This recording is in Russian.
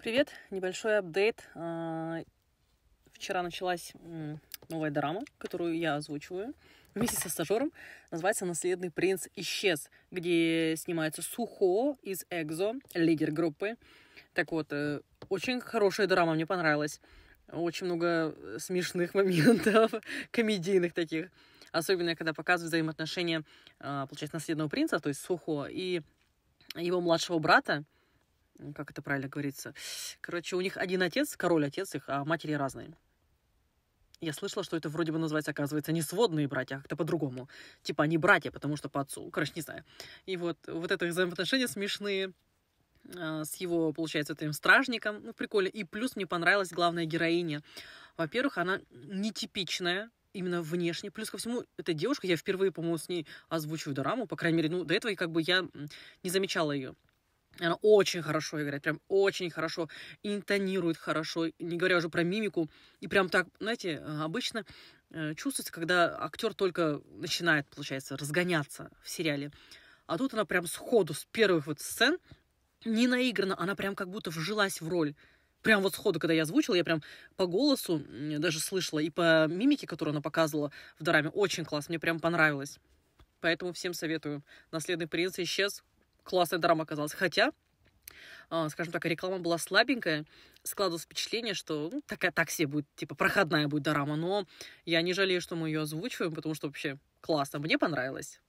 Привет! Небольшой апдейт. А, вчера началась новая дорама, которую я озвучиваю вместе со стажером. Называется «Наследный принц исчез», где снимается Сухо из Экзо, лидер группы. Так вот, э, очень хорошая дорама, мне понравилась. Очень много э, смешных моментов, комедийных таких. Особенно, когда показывают взаимоотношения, а, получается, наследного принца, то есть Сухо, и его младшего брата, как это правильно говорится. Короче, у них один отец, король-отец их, а матери разные. Я слышала, что это вроде бы называется, оказывается, не сводные братья, а как-то по-другому. Типа они братья, потому что по отцу. Короче, не знаю. И вот, вот это их взаимоотношения смешные а, с его, получается, этим стражником. Ну, прикольно. И плюс мне понравилась главная героиня. Во-первых, она нетипичная, именно внешне. Плюс ко всему, эта девушка, я впервые, по-моему, с ней озвучиваю дораму, по крайней мере, ну, до этого я как бы я не замечала ее. Она очень хорошо играет, прям очень хорошо, интонирует хорошо, не говоря уже про мимику. И прям так, знаете, а, обычно э, чувствуется, когда актер только начинает, получается, разгоняться в сериале. А тут она прям сходу, с первых вот сцен, не наиграна, она прям как будто вжилась в роль. Прям вот сходу, когда я озвучила, я прям по голосу даже слышала, и по мимике, которую она показывала в Дораме, очень класс, мне прям понравилось. Поэтому всем советую. Наследный принц исчез, классная драма оказалась. Хотя, а, скажем так, реклама была слабенькая. Складывалось впечатление, что ну, такая такси будет, типа, проходная будет драма, Но я не жалею, что мы ее озвучиваем, потому что вообще классно. Мне понравилось.